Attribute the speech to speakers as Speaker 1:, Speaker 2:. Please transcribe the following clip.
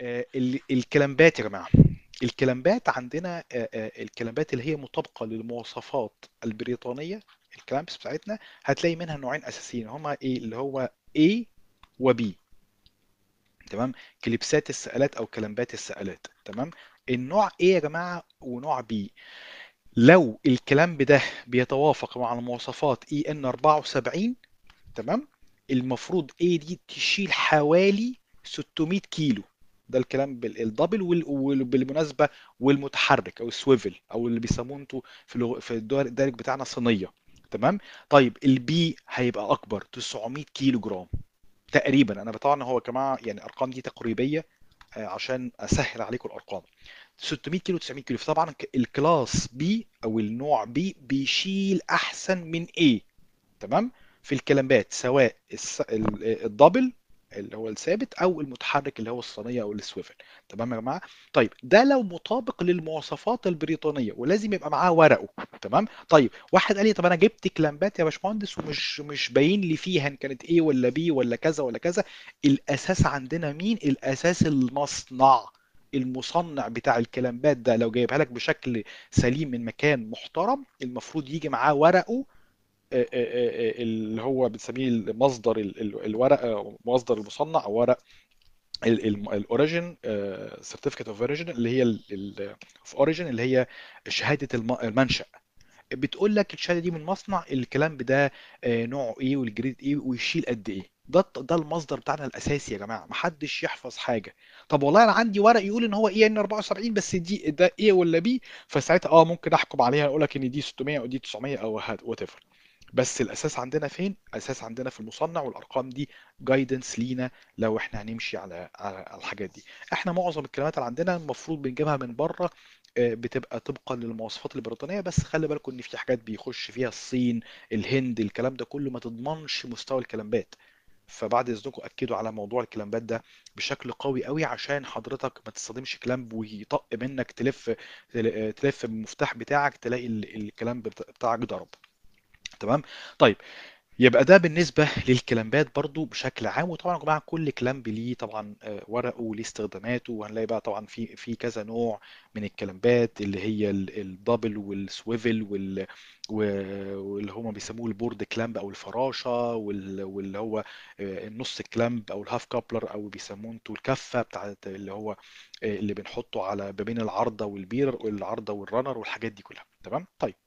Speaker 1: آه، الكلامبات يا جماعه الكلامبات عندنا آه، آه، الكلامبات اللي هي مطابقه للمواصفات البريطانيه الكلامبس بتاعتنا هتلاقي منها نوعين اساسيين هما ايه اللي هو A و B تمام كليبسات السقالات او كلامبات السقالات تمام النوع A يا جماعه ونوع B لو الكلامب ده بيتوافق مع المواصفات اي ان 74 تمام المفروض A دي تشيل حوالي 600 كيلو ده الكلام بالدبل وبالمناسبه والمتحرك او السويفل او اللي بيسموه انتوا في في الدارج بتاعنا صينيه تمام طيب البي هيبقى اكبر 900 كيلو جرام تقريبا انا طبعا هو يا جماعه يعني الارقام دي تقريبيه آه، عشان اسهل عليكم الارقام 600 كيلو 900 كيلو فطبعا الكلاس بي او النوع بي بيشيل احسن من ايه تمام في الكلامبات سواء الدبل اللي هو الثابت او المتحرك اللي هو الصينيه او السويفل تمام يا جماعه طيب ده لو مطابق للمواصفات البريطانيه ولازم يبقى معاه ورقه تمام طيب واحد قال لي طب انا جبت كلامبات يا باشمهندس ومش مش باين لي فيها ان كانت ايه ولا بي ولا كذا ولا كذا الاساس عندنا مين الاساس المصنع المصنع بتاع الكلامبات ده لو جايبها لك بشكل سليم من مكان محترم المفروض يجي معاه ورقه آه، آه، آه، اللي هو بنسميه مصدر الورقه مصدر المصنع او ورق الاوريجن سيرتيفيكت اوف اوريجن اللي هي اوف اوريجن اللي هي شهاده المنشا بتقول لك الشهاده دي من مصنع الكلام ده نوعه ايه والجريد ايه ويشيل قد ايه ده ده المصدر بتاعنا الاساسي يا جماعه محدش يحفظ حاجه طب والله انا عندي ورق يقول ان هو اي ان 74 بس دي ده ايه ولا بي فساعتها اه ممكن احكم عليها اقول لك ان دي 600 ودي 900 او وات ايفر بس الاساس عندنا فين الاساس عندنا في المصنع والارقام دي جايدنس لينا لو احنا هنمشي على على الحاجات دي احنا معظم الكلمات اللي عندنا المفروض بنجيبها من بره آه، بتبقى طبقا للمواصفات البريطانيه بس خلي بالكم ان في حاجات بيخش فيها الصين الهند الكلام ده كله ما تضمنش مستوى الكلمات فبعد اذنكم اكدوا على موضوع الكلامبات ده بشكل قوي قوي عشان حضرتك ما تستخدمش كلامب ويطق منك تلف تلف المفتاح بتاعك تلاقي الكلامب بتاعك ضرب تمام طيب يبقى ده بالنسبة للكلامبات برضو بشكل عام وطبعا يا جماعة كل كلامب ليه طبعا آه، ورقه وليه استخداماته وهنلاقي بقى طبعا في في كذا نوع من الكلامبات اللي هي الدبل والسويفل وال واللي هما بيسموه البورد كلامب او الفراشة واللي هو آه، النص كلامب او الهاف كابلر او بيسموه انتوا الكفة بتاعت اللي هو آه، اللي بنحطه على ما بين العارضة والبير والعارضة والرنر والحاجات دي كلها تمام طيب